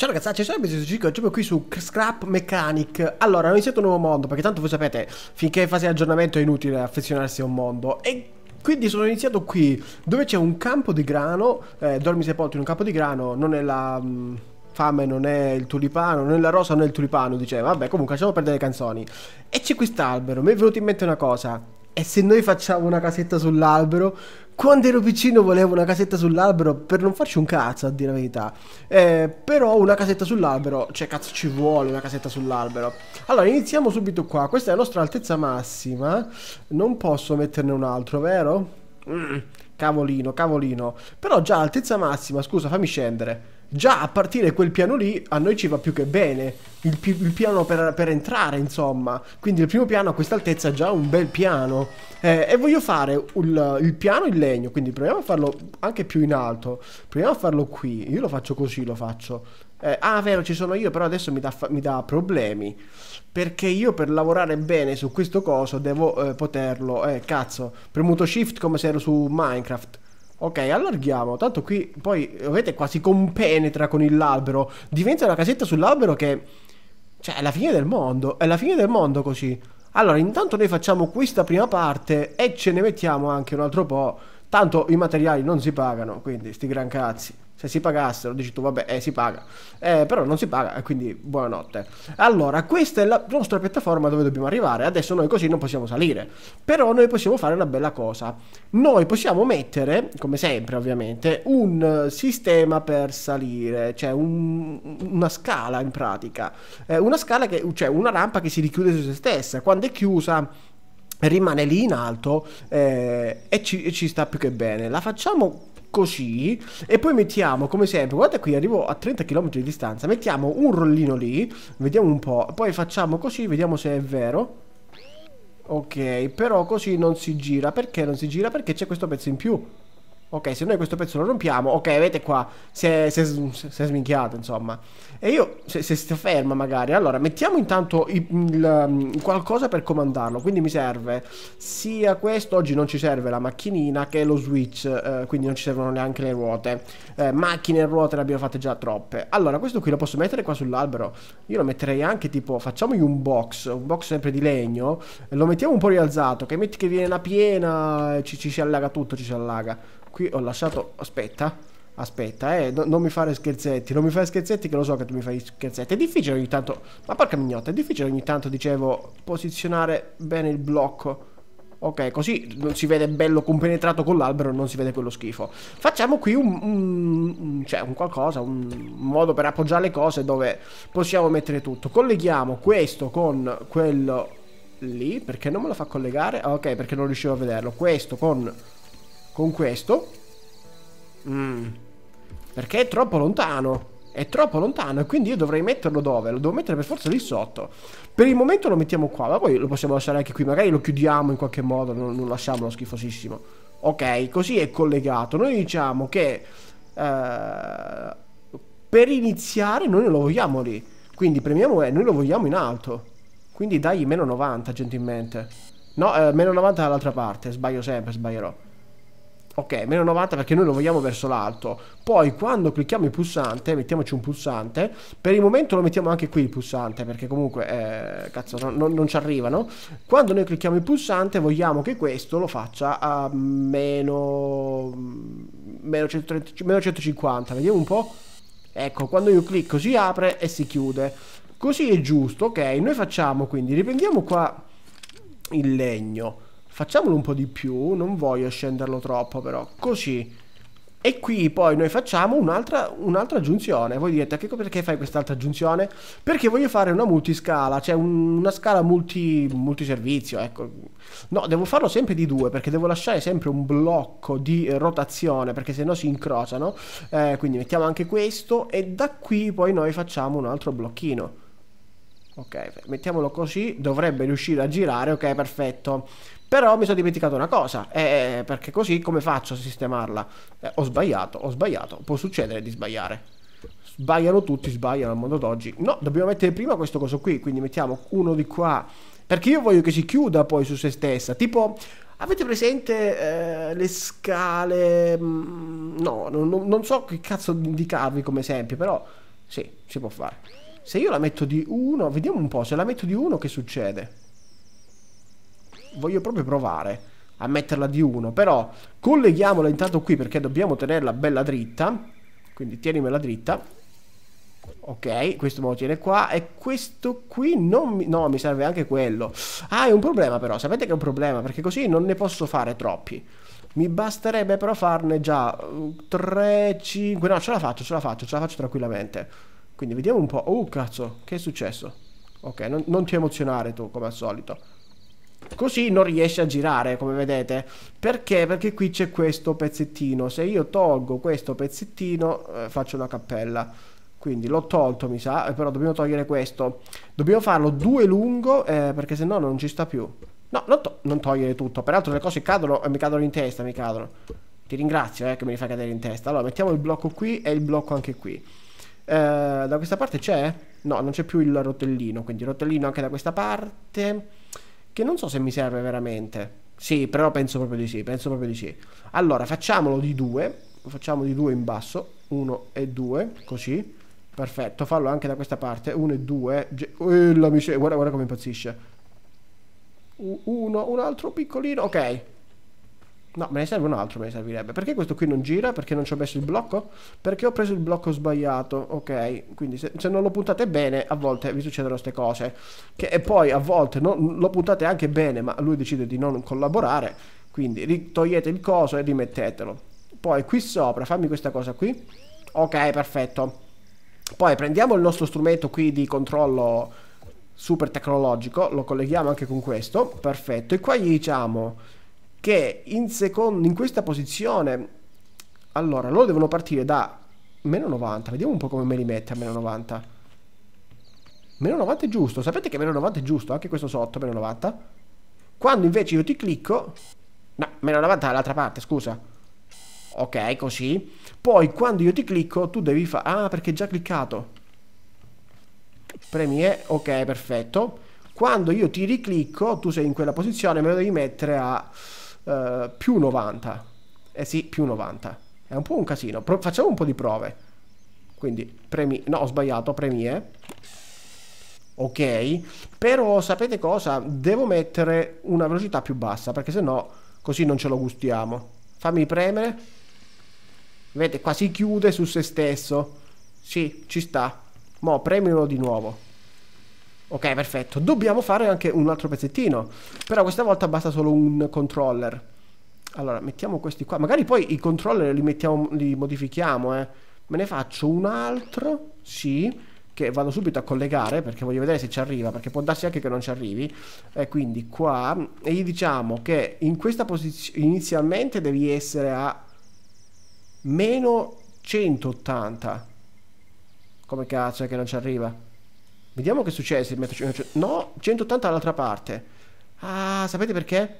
Ciao ragazzi, ah, sono Bezzucico, proprio qui su Scrap Mechanic. Allora, hanno iniziato un nuovo mondo, perché tanto voi sapete, finché è fase di aggiornamento è inutile affezionarsi a un mondo. E quindi sono iniziato qui, dove c'è un campo di grano, eh, dormi sepolto in un campo di grano, non è la mh, mm, fame, non è il tulipano, non è la rosa, non è il tulipano, diceva. Vabbè, comunque lasciamo perdere le canzoni. E c'è quest'albero, mi è venuto in mente una cosa. E se noi facciamo una casetta sull'albero, quando ero piccino volevo una casetta sull'albero per non farci un cazzo, a dire la verità. Eh, però una casetta sull'albero, cioè cazzo ci vuole una casetta sull'albero. Allora, iniziamo subito qua. Questa è la nostra altezza massima. Non posso metterne un altro, vero? Mm. Cavolino, cavolino. Però già altezza massima, scusa, fammi scendere. Già a partire quel piano lì a noi ci va più che bene. Il, pi il piano per, per, entrare, insomma. Quindi il primo piano a questa altezza è già un bel piano. Eh, e voglio fare il, il piano in legno, quindi proviamo a farlo anche più in alto. Proviamo a farlo qui. Io lo faccio così, lo faccio eh, ah vero ci sono io però adesso mi dà, problemi perché io per lavorare bene su questo coso devo eh, poterlo eh cazzo premuto shift come se ero su minecraft ok allarghiamo tanto qui poi vedete quasi compenetra con l'albero diventa una casetta sull'albero che cioè è la fine del mondo è la fine del mondo così allora intanto noi facciamo questa prima parte e ce ne mettiamo anche un altro po' Tanto i materiali non si pagano, quindi sti gran cazzi. Se si pagassero, dici tu, vabbè, eh, si paga. Eh, però non si paga, e quindi buonanotte. Allora, questa è la nostra piattaforma dove dobbiamo arrivare. Adesso noi così non possiamo salire. Però noi possiamo fare una bella cosa. Noi possiamo mettere, come sempre ovviamente, un eh, sistema per salire. Cioè un, una scala in pratica. Eh, una scala che... cioè una rampa che si richiude su se stessa. Quando è chiusa rimane lì in alto eh, e, ci, e ci sta più che bene. La facciamo così e poi mettiamo come sempre guarda qui arrivo a 30 km di distanza mettiamo un rollino lì vediamo un po' poi facciamo così vediamo se è vero ok però così non si gira perché non si gira perché c'è questo pezzo in più Ok, se noi questo pezzo lo rompiamo, ok, avete qua, si è, si è, si è sminchiato, insomma. E io, se, se si ferma magari, allora mettiamo intanto il, il, um, qualcosa per comandarlo, quindi mi serve sia questo, oggi non ci serve la macchinina che lo switch, eh, quindi non ci servono neanche le ruote. Eh, macchine e ruote ne abbiamo fatte già troppe. Allora, questo qui lo posso mettere qua sull'albero, io lo metterei anche tipo, facciamogli un box, un box sempre di legno, lo mettiamo un po' rialzato, che metti che viene la piena, ci, ci si allaga tutto, ci si allaga. Qui ho lasciato... Aspetta. Aspetta, eh. No, non mi fare scherzetti. Non mi fai scherzetti che lo so che tu mi fai scherzetti. È difficile ogni tanto... Ma porca mignotta, è difficile ogni tanto, dicevo, posizionare bene il blocco. Ok, così non si vede bello compenetrato con l'albero, non si vede quello schifo. Facciamo qui un, un, un, cioè un qualcosa, un modo per appoggiare le cose dove possiamo mettere tutto. Colleghiamo questo con quello lì, perché non me lo fa collegare? Ah, ok, perché non riuscivo a vederlo. Questo con con questo. Mm. Perché è troppo lontano. È troppo lontano e quindi io dovrei metterlo dove? Lo devo mettere per forza lì sotto. Per il momento lo mettiamo qua, ma poi lo possiamo lasciare anche qui. Magari lo chiudiamo in qualche modo, non, non lasciamolo schifosissimo. Ok, così è collegato. Noi diciamo che... Eh, per iniziare noi lo vogliamo lì. Quindi premiamo E, noi lo vogliamo in alto. Quindi dagli meno 90 gentilmente. No, eh, meno 90 dall'altra parte, sbaglio sempre, sbaglierò ok meno 90 perché noi lo vogliamo verso l'alto poi quando clicchiamo il pulsante mettiamoci un pulsante per il momento lo mettiamo anche qui il pulsante perché comunque eh, cazzo non, non ci arrivano quando noi clicchiamo il pulsante vogliamo che questo lo faccia a meno meno, 130, meno 150 vediamo un po' ecco quando io clicco si apre e si chiude così è giusto ok noi facciamo quindi riprendiamo qua il legno Facciamolo un po' di più, non voglio scenderlo troppo però, così. E qui poi noi facciamo un'altra, un'altra aggiunzione. Voi direte, che, perché fai quest'altra aggiunzione? Perché voglio fare una multiscala, cioè un, una scala multi, multiservizio, ecco. No, devo farlo sempre di due, perché devo lasciare sempre un blocco di rotazione, perché sennò si incrociano. Eh, quindi mettiamo anche questo e da qui poi noi facciamo un altro blocchino ok mettiamolo così dovrebbe riuscire a girare ok perfetto però mi sono dimenticato una cosa eh, eh, perché così come faccio a sistemarla eh, ho sbagliato ho sbagliato può succedere di sbagliare sbagliano tutti sbagliano al mondo d'oggi no dobbiamo mettere prima questo coso qui quindi mettiamo uno di qua perché io voglio che si chiuda poi su se stessa tipo Avete presente eh, le scale? Mm, no, non, non so che cazzo indicarvi come esempio, però sì, si può fare. Se io la metto di 1, vediamo un po', se la metto di 1 che succede? Voglio proprio provare a metterla di 1, però colleghiamola intanto qui perché dobbiamo tenerla bella dritta, quindi tienimela dritta. Ok, questo me lo tiene qua e questo qui non mi... no, mi serve anche quello. Ah, è un problema però, sapete che è un problema perché così non ne posso fare troppi. Mi basterebbe però farne già 3, uh, 5, no, ce la faccio, ce la faccio, ce la faccio tranquillamente. Quindi vediamo un po'. Oh, cazzo, che è successo? Ok, non, non ti emozionare tu, come al solito. Così non riesce a girare, come vedete. Perché? Perché qui c'è questo pezzettino. Se io tolgo questo pezzettino, eh, faccio una cappella. Quindi l'ho tolto, mi sa, eh, però dobbiamo togliere questo. Dobbiamo farlo due lungo, eh, perché sennò non ci sta più. No, non, to non, togliere tutto. Peraltro le cose cadono e eh, mi cadono in testa, mi cadono. Ti ringrazio, eh, che me li fai cadere in testa. Allora, mettiamo il blocco qui e il blocco anche qui. Eh, da questa parte c'è? No, non c'è più il rotellino, quindi rotellino anche da questa parte, che non so se mi serve veramente. Sì, però penso proprio di sì, penso proprio di sì. Allora, facciamolo di due, facciamo di due in basso, uno e due, così. Perfetto, fallo anche da questa parte, uno e due. Eh, guarda, guarda come impazzisce. Uno, un altro piccolino, ok. No, me ne serve un altro, me ne servirebbe. Perché questo qui non gira? Perché non ci ho messo il blocco? Perché ho preso il blocco sbagliato, ok? Quindi se, se non lo puntate bene, a volte vi succedono queste cose. Che, e poi a volte no, lo puntate anche bene, ma lui decide di non collaborare. Quindi togliete il coso e rimettetelo. Poi qui sopra, fammi questa cosa qui. Ok, perfetto. Poi prendiamo il nostro strumento qui di controllo super tecnologico, lo colleghiamo anche con questo, perfetto. E qua gli diciamo che in, secondo, in questa posizione, allora, loro devono partire da meno 90, vediamo un po' come me li mette a meno 90. Meno 90 è giusto, sapete che meno 90 è giusto, anche questo sotto, meno 90. Quando invece io ti clicco, no, meno 90 dall'altra parte, scusa. Ok, così. Poi quando io ti clicco, tu devi fare... Ah, perché già cliccato. Premi E, ok, perfetto quando io ti riclicco tu sei in quella posizione me lo devi mettere a eh, più 90. Eh sì, più 90. È un po' un casino. Pro facciamo un po' di prove. Quindi, premi... No, ho sbagliato, premie. Eh. Ok. Però, sapete cosa? Devo mettere una velocità più bassa, perché se no, così non ce lo gustiamo. Fammi premere. Vedete, qua si chiude su se stesso. Sì, ci sta. Mo' premialo di nuovo. Ok, perfetto. Dobbiamo fare anche un altro pezzettino. Però questa volta basta solo un controller. Allora, mettiamo questi qua. Magari poi i controller li, mettiamo, li modifichiamo, eh. Me ne faccio un altro. Sì che vado subito a collegare perché voglio vedere se ci arriva, perché può darsi anche che non ci arrivi. E quindi qua e gli diciamo che in questa posizione inizialmente devi essere a meno 180. Come cazzo è che non ci arriva? Vediamo che succede se metto... Cioè, no, 180 dall'altra parte. Ah, sapete perché?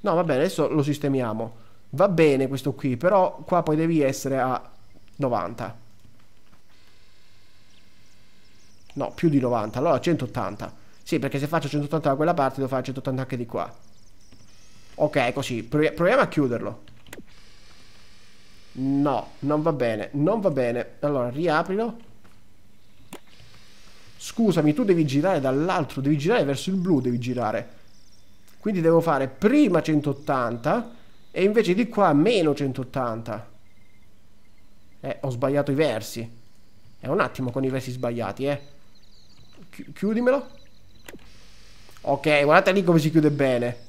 No, va bene, adesso lo sistemiamo. Va bene questo qui, però qua poi devi essere a 90. No, più di 90. Allora 180. Sì, perché se faccio 180 da quella parte devo fare 180 anche di qua. Ok, così. proviamo a chiuderlo. No, non va bene. Non va bene. Allora, riaprilo. Scusami, tu devi girare dall'altro, devi girare verso il blu, devi girare. Quindi devo fare prima 180 e invece di qua meno 180. Eh, ho sbagliato i versi. È eh, un attimo con i versi sbagliati, eh. Chi chiudimelo. Ok, guardate lì come si chiude bene.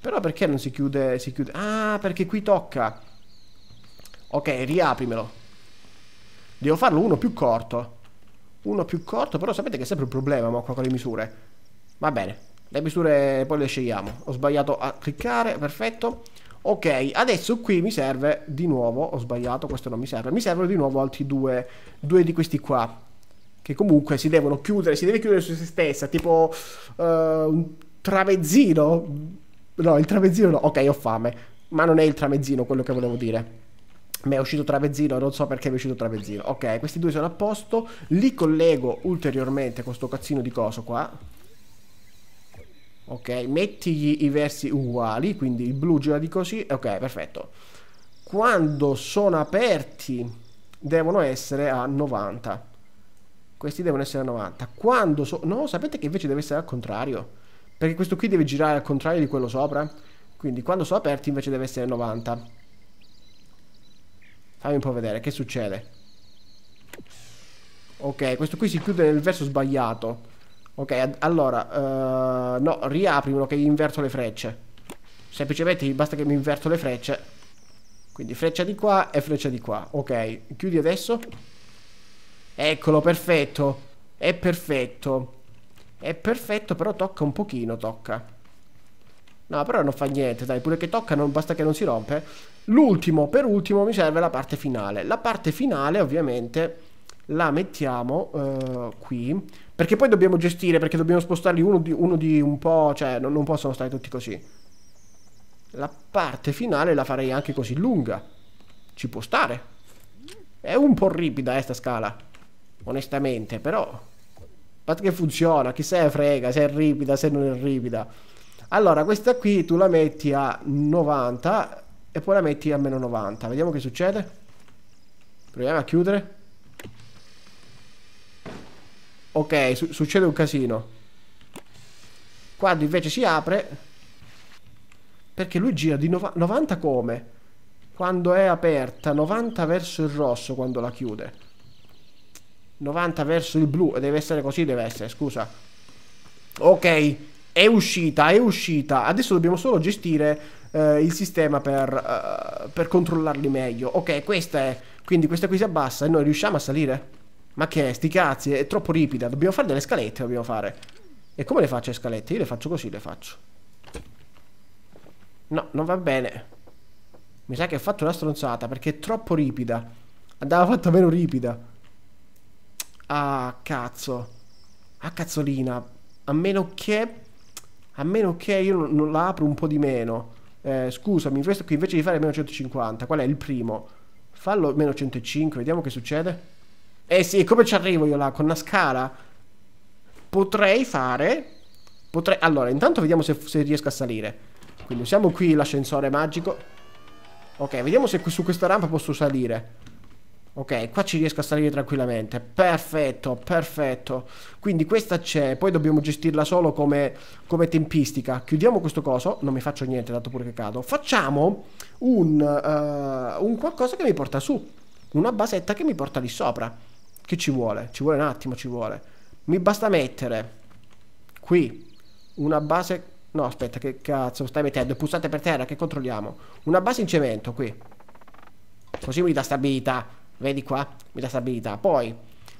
Però perché non si chiude, si chiude... Ah, perché qui tocca. Ok, riaprimelo. Devo farlo uno più corto uno più corto, però sapete che è sempre un problema ma qua con le misure. Va bene, le misure poi le scegliamo. Ho sbagliato a cliccare, perfetto. Ok, adesso qui mi serve di nuovo, ho sbagliato, questo non mi serve, mi servono di nuovo altri due, due di questi qua, che comunque si devono chiudere, si deve chiudere su se stessa, tipo uh, un tramezzino. No, il tramezzino no, ok, ho fame, ma non è il tramezzino quello che volevo dire mi è uscito travezzino, non so perché mi è uscito travezzino. Ok, questi due sono a posto. Li collego ulteriormente con sto cazzino di coso qua. Ok, mettigli i versi uguali, quindi il blu gira di così. Ok, perfetto. Quando sono aperti devono essere a 90. Questi devono essere a 90. Quando sono... No, sapete che invece deve essere al contrario. Perché questo qui deve girare al contrario di quello sopra. Quindi quando sono aperti invece deve essere a 90. Fammi un po' vedere che succede. Ok, questo qui si chiude nel verso sbagliato. Ok, allora, uh, no, riaprimelo che inverto le frecce. Semplicemente basta che mi inverto le frecce. Quindi freccia di qua e freccia di qua. Ok, chiudi adesso. Eccolo, perfetto. È perfetto. È perfetto, però tocca un pochino, tocca. No, però non fa niente, dai, pure che tocca, non, basta che non si rompe. L'ultimo, per ultimo, mi serve la parte finale. La parte finale, ovviamente, la mettiamo uh, qui. Perché poi dobbiamo gestire, perché dobbiamo spostarli uno di, uno di un po'... Cioè, non, non possono stare tutti così. La parte finale la farei anche così lunga. Ci può stare. È un po' ripida, eh, sta scala. Onestamente, però... Basta che funziona, chi se ne frega se è ripida, se non è ripida. Allora, questa qui tu la metti a 90 e poi la metti a meno 90. Vediamo che succede. Proviamo a chiudere. Ok, su succede un casino. Quando invece si apre... Perché lui gira di no 90 come? Quando è aperta, 90 verso il rosso quando la chiude. 90 verso il blu, deve essere così, deve essere, scusa. Ok, è uscita, è uscita. Adesso dobbiamo solo gestire eh, il sistema per, uh, per, controllarli meglio. Ok, questa è. Quindi questa qui si abbassa e noi riusciamo a salire. Ma che è, sti cazzi, è troppo ripida. Dobbiamo fare delle scalette, dobbiamo fare. E come le faccio le scalette? Io le faccio così, le faccio. No, non va bene. Mi sa che ho fatto una stronzata perché è troppo ripida. Andava fatta meno ripida. Ah, cazzo. Ah, cazzolina. A meno che a meno che io non la apro un po' di meno, eh, scusami, questo qui invece di fare meno 150, qual è il primo? Fallo meno 105, vediamo che succede. Eh sì, come ci arrivo io là? Con una scala? Potrei fare... Potrei... Allora, intanto vediamo se, se riesco a salire. Quindi usiamo qui l'ascensore magico. Ok, vediamo se su questa rampa posso salire. Ok, qua ci riesco a salire tranquillamente. Perfetto, perfetto. Quindi questa c'è, poi dobbiamo gestirla solo come, come, tempistica. Chiudiamo questo coso, non mi faccio niente, dato pure che cado. Facciamo un, uh, un qualcosa che mi porta su. Una basetta che mi porta lì sopra. Che ci vuole? Ci vuole un attimo, ci vuole. Mi basta mettere qui una base... No, aspetta, che cazzo stai mettendo? Il pulsante per terra, che controlliamo? Una base in cemento qui. Così mi dà stabilità. Vedi qua? Mi dà stabilità. Poi,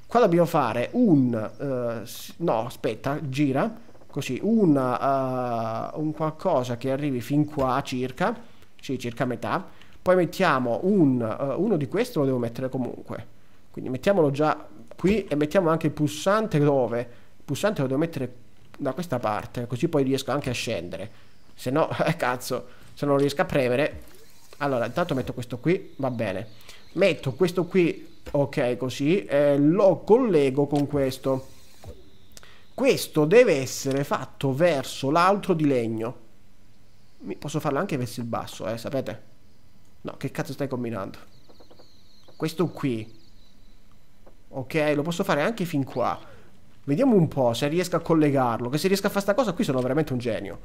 qua dobbiamo fare un... Uh, no, aspetta, gira. Così, una, uh, eh, un qualcosa che arrivi fin qua circa. Sì, circa metà. Poi mettiamo un, uh, uno di questi, lo devo mettere comunque. Quindi mettiamolo già qui e mettiamo anche il pulsante dove? Il pulsante lo devo mettere da questa parte, così poi riesco anche a scendere. Se no, eh, cazzo, se non riesco a premere... Allora, intanto metto questo qui, va bene metto questo qui ok così eh, lo collego con questo questo deve essere fatto verso l'altro di legno Mi posso farlo anche verso il basso eh sapete no che cazzo stai combinando questo qui ok lo posso fare anche fin qua vediamo un po' se riesco a collegarlo che se riesco a fare sta cosa qui sono veramente un genio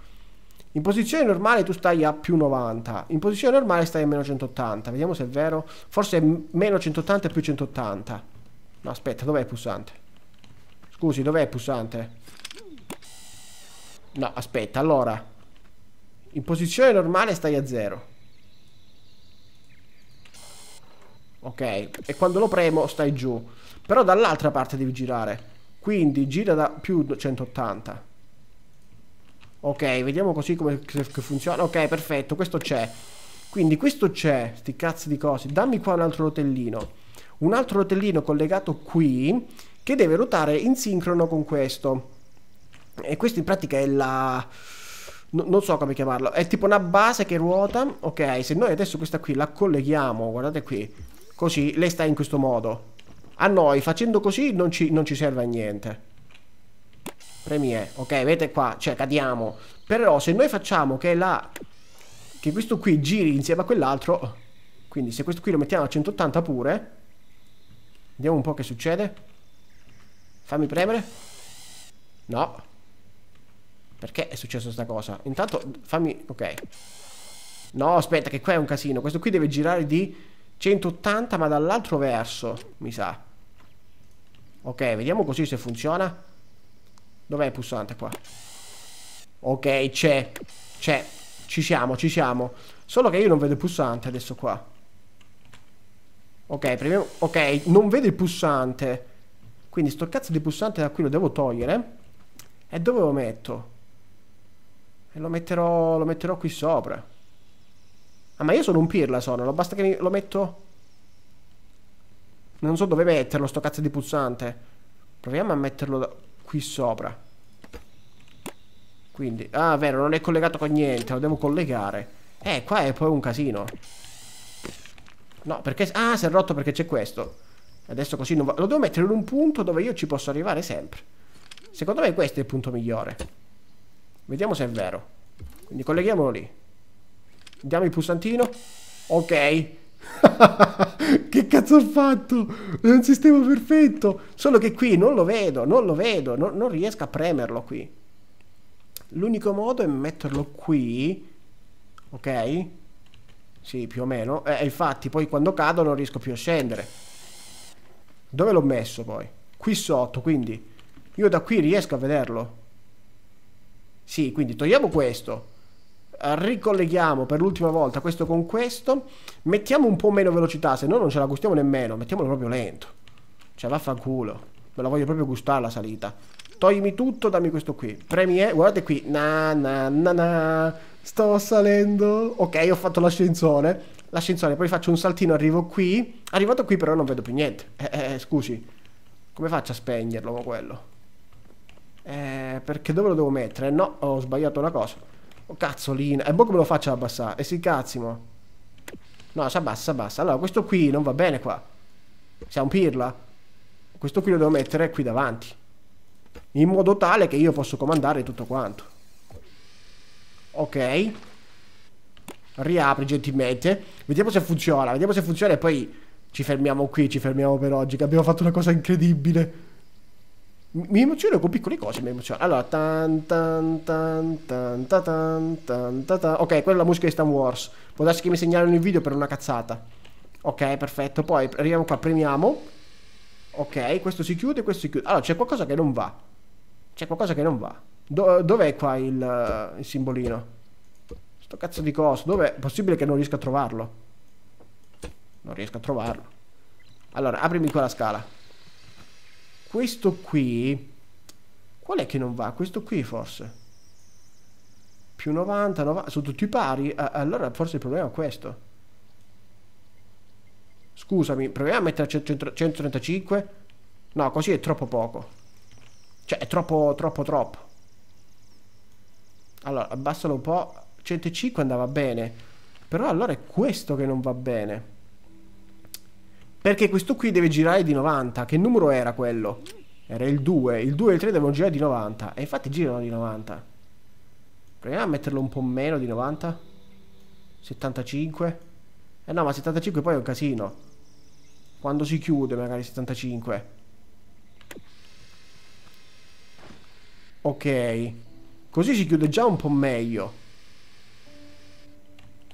in posizione normale tu stai a più 90, in posizione normale stai a meno 180, vediamo se è vero, forse è meno 180 e più 180. No, aspetta, dov'è il pulsante? Scusi, dov'è il pulsante? No, aspetta, allora, in posizione normale stai a 0. Ok, e quando lo premo stai giù, però dall'altra parte devi girare, quindi gira da più 180. Ok, vediamo così come funziona. Ok, perfetto, questo c'è. Quindi questo c'è, sti cazzi di cose. Dammi qua un altro rotellino. Un altro rotellino collegato qui che deve ruotare in sincrono con questo. E questo in pratica è la... No, non so come chiamarlo. È tipo una base che ruota. Ok, se noi adesso questa qui la colleghiamo, guardate qui. Così, lei sta in questo modo. A noi, facendo così, non ci, non ci serve a niente premi E, ok, vedete qua, cioè cadiamo, però se noi facciamo che la, che questo qui giri insieme a quell'altro, quindi se questo qui lo mettiamo a 180 pure, vediamo un po' che succede, fammi premere, no, perché è successo sta cosa, intanto fammi, ok, no aspetta che qua è un casino, questo qui deve girare di 180 ma dall'altro verso, mi sa, ok, vediamo così se funziona, Dov'è il pulsante qua? Ok, c'è. C'è. Ci siamo, ci siamo. Solo che io non vedo il pulsante adesso qua. Ok, premiamo... Ok, non vedo il pulsante. Quindi sto cazzo di pulsante da qui lo devo togliere. E dove lo metto? E lo metterò... Lo metterò qui sopra. Ah, ma io sono un pirla, sono. Basta che mi... lo metto... Non so dove metterlo, sto cazzo di pulsante. Proviamo a metterlo da qui sopra Quindi, ah vero, non è collegato con niente Lo devo collegare Eh, qua è poi un casino No, perché, ah, si è rotto perché c'è questo Adesso così non va Lo devo mettere in un punto dove io ci posso arrivare sempre Secondo me questo è il punto migliore Vediamo se è vero Quindi colleghiamolo lì Diamo il pulsantino Ok che cazzo ho fatto? È un sistema perfetto. Solo che qui non lo vedo, non lo vedo, no, non riesco a premerlo qui. L'unico modo è metterlo qui, ok? Sì, più o meno. Eh, e eh, infatti poi quando cado non riesco più a scendere. Dove l'ho messo poi? Qui sotto, quindi io da qui riesco a vederlo. Sì, quindi togliamo questo ricolleghiamo per l'ultima volta questo con questo, mettiamo un po' meno velocità, se no non ce la gustiamo nemmeno, mettiamolo proprio lento. Cioè vaffanculo, me la voglio proprio gustare la salita. Toglimi tutto, dammi questo qui. Premi E, eh, guardate qui, na na na na, sto salendo. Ok, ho fatto l'ascensore, l'ascensore, poi faccio un saltino, arrivo qui. Arrivato qui però non vedo più niente. Eh, eh, eh scusi, come faccio a spegnerlo quello? Eh, perché dove lo devo mettere? No, ho sbagliato una cosa. Oh, cazzolina. E poi come lo faccio ad abbassare? E si cazzimo. No, si abbassa, si abbassa. Allora, questo qui non va bene qua. Siamo pirla. Questo qui lo devo mettere qui davanti. In modo tale che io posso comandare tutto quanto. Ok. Riapri gentilmente. Vediamo se funziona. Vediamo se funziona e poi ci fermiamo qui. Ci fermiamo per oggi. Che abbiamo fatto una cosa incredibile mi emoziono con piccole cose, mi emoziono. Allora, tan tan tan tan tan tan tan tan Ok, quella è la musica di Star Wars. Può darsi che mi segnalano il video per una cazzata. Ok, perfetto. Poi arriviamo qua, premiamo. Ok, questo si chiude, questo si chiude. Allora, c'è qualcosa che non va. C'è qualcosa che non va. Do dov'è qua il, il, simbolino? Sto cazzo di coso. Dov'è? Possibile che non riesca a trovarlo. Non riesco a trovarlo. Allora, aprimi qua la scala. Questo qui... Qual è che non va? Questo qui forse. Più 90, 90 sono tutti pari. Allora forse il problema è questo. Scusami, proviamo a mettere 135. No, così è troppo poco. Cioè, è troppo, troppo, troppo. Allora, abbassalo un po'. 105 andava bene. Però allora è questo che non va bene. Perché questo qui deve girare di 90. Che numero era quello? Era il 2. Il 2 e il 3 devono girare di 90. E infatti girano di 90. Proviamo a metterlo un po' meno di 90. 75. Eh no, ma 75 poi è un casino. Quando si chiude magari 75. Ok. Così si chiude già un po' meglio.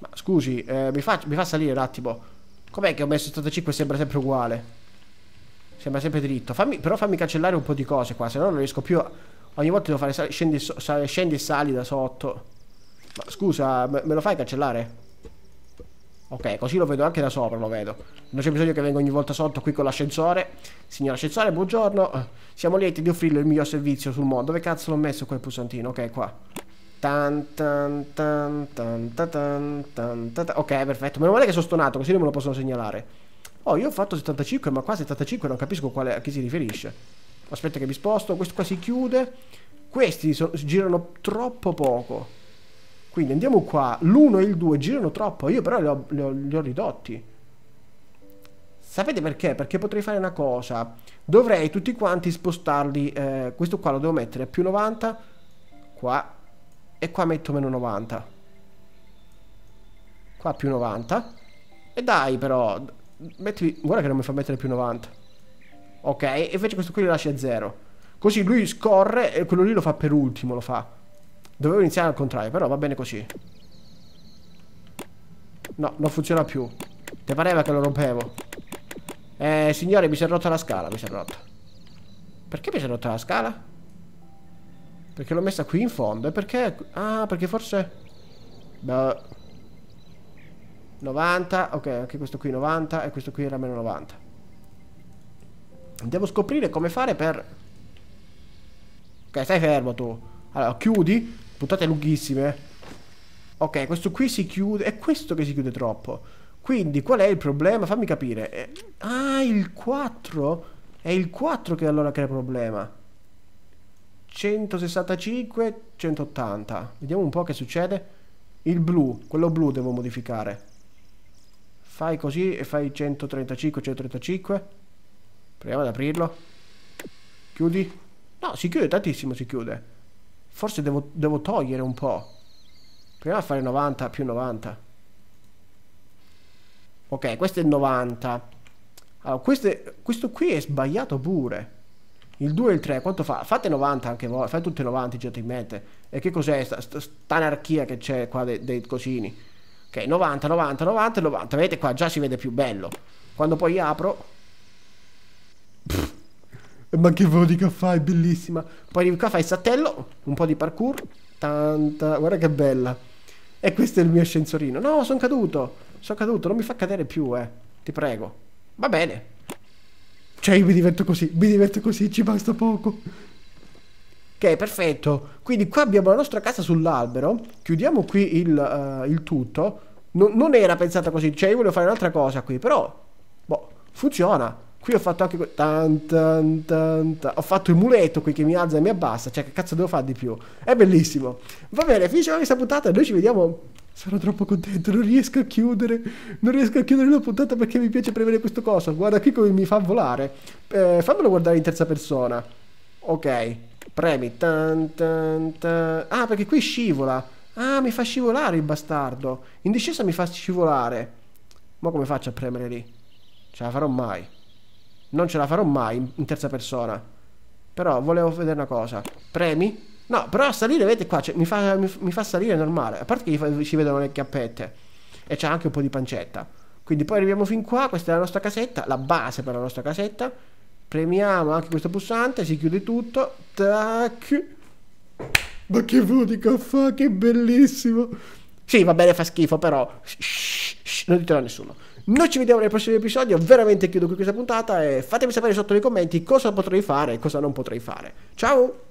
Ma scusi, eh, mi, fa, mi fa salire un attimo. Com'è che ho messo 75 sembra sempre uguale? Sembra sempre dritto. Fammi, però fammi cancellare un po' di cose qua, se no non riesco più a... Ogni volta devo fare scendi, scendi e sali da sotto. Ma scusa, me lo fai cancellare? Ok, così lo vedo anche da sopra, lo vedo. Non c'è bisogno che venga ogni volta sotto qui con l'ascensore. Signor ascensore, buongiorno. Siamo lieti di offrirle il miglior servizio sul mondo. Dove cazzo l'ho messo quel pulsantino? Ok, qua. Tan, tan, tan, tan, tan, tan, tan, Ok, perfetto. Meno male che sono stonato, così non me lo possono segnalare. Oh, io ho fatto 75, ma qua 75 non capisco quale, a chi si riferisce. Aspetta che mi sposto. Questo qua si chiude. Questi so, girano troppo poco. Quindi andiamo qua. L'1 e il 2 girano troppo. Io però li ho, li ho, li ho ridotti. Sapete perché? Perché potrei fare una cosa. Dovrei tutti quanti spostarli. Eh, questo qua lo devo mettere a più 90. Qua e qua metto meno 90. Qua più 90. E dai però, metti, guarda che non mi fa mettere più 90. Ok, e invece questo qui lo lascia a 0. Così lui scorre e quello lì lo fa per ultimo, lo fa. Dovevo iniziare al contrario, però va bene così. No, non funziona più. Te pareva che lo rompevo? Eh, signore, mi si è rotta la scala, mi si è rotta. Perché mi si è rotta la scala? Perché l'ho messa qui in fondo? E perché? Ah, perché forse... Beh... 90, ok, anche questo qui 90 e questo qui era meno 90. Devo scoprire come fare per... Ok, stai fermo tu. Allora, chiudi, puntate lunghissime. Ok, questo qui si chiude, è questo che si chiude troppo. Quindi qual è il problema? Fammi capire. Eh, ah, il 4? È il 4 che allora crea problema. 165, 180. Vediamo un po' che succede. Il blu, quello blu devo modificare. Fai così e fai 135, 135. Proviamo ad aprirlo. Chiudi. No, si chiude tantissimo, si chiude. Forse devo, devo togliere un po'. Proviamo a fare 90 più 90. Ok, questo è 90. Allora, questo, è, questo qui è sbagliato pure il 2 e il 3 quanto fa? Fate 90 anche voi, fate tutti 90 getto in mente. E che cos'è sta anarchia che c'è qua dei, dei cosini? Ok, 90, 90, 90 90. Vedete qua già si vede più bello. Quando poi apro... Pff, ma che vodica fai, bellissima. Poi qua fai il sattello, un po' di parkour. Tanta... Guarda che bella. E questo è il mio ascensorino. No, sono caduto. Sono caduto, non mi fa cadere più, eh. Ti prego. Va bene. Cioè io mi diverto così, mi diverto così, ci basta poco. Ok, perfetto. Quindi qua abbiamo la nostra casa sull'albero. Chiudiamo qui il, uh, il tutto. No, non era pensata così, cioè io volevo fare un'altra cosa qui, però... Boh, funziona. Qui ho fatto anche... Tan, tan, tan, ho fatto il muletto qui che mi alza e mi abbassa. Cioè, che cazzo devo fare di più? È bellissimo. Va bene, finisce questa puntata. Noi ci vediamo Sarò troppo contento, non riesco a chiudere, non riesco a chiudere la puntata perché mi piace premere questo coso. Guarda qui come mi fa volare. Eh, fammelo guardare in terza persona. Ok, premi. Tan, tan, tan. Ah, perché qui scivola. Ah, mi fa scivolare il bastardo. In discesa mi fa scivolare. Ma come faccio a premere lì? Ce la farò mai. Non ce la farò mai in terza persona. Però volevo vedere una cosa. Premi. No, però salire, vedete qua, cioè, mi, fa, mi, mi, fa, salire normale. A parte che fa, ci vedono le chiappette. E c'è anche un po' di pancetta. Quindi poi arriviamo fin qua, questa è la nostra casetta, la base per la nostra casetta. Premiamo anche questo pulsante, si chiude tutto. Tac. Ma che di caffè, che bellissimo. Sì, va bene, fa schifo, però... Shh, shh, non ditelo a nessuno. Noi ci vediamo nel prossimo episodio, veramente chiudo qui questa puntata e fatemi sapere sotto nei commenti cosa potrei fare e cosa non potrei fare. Ciao!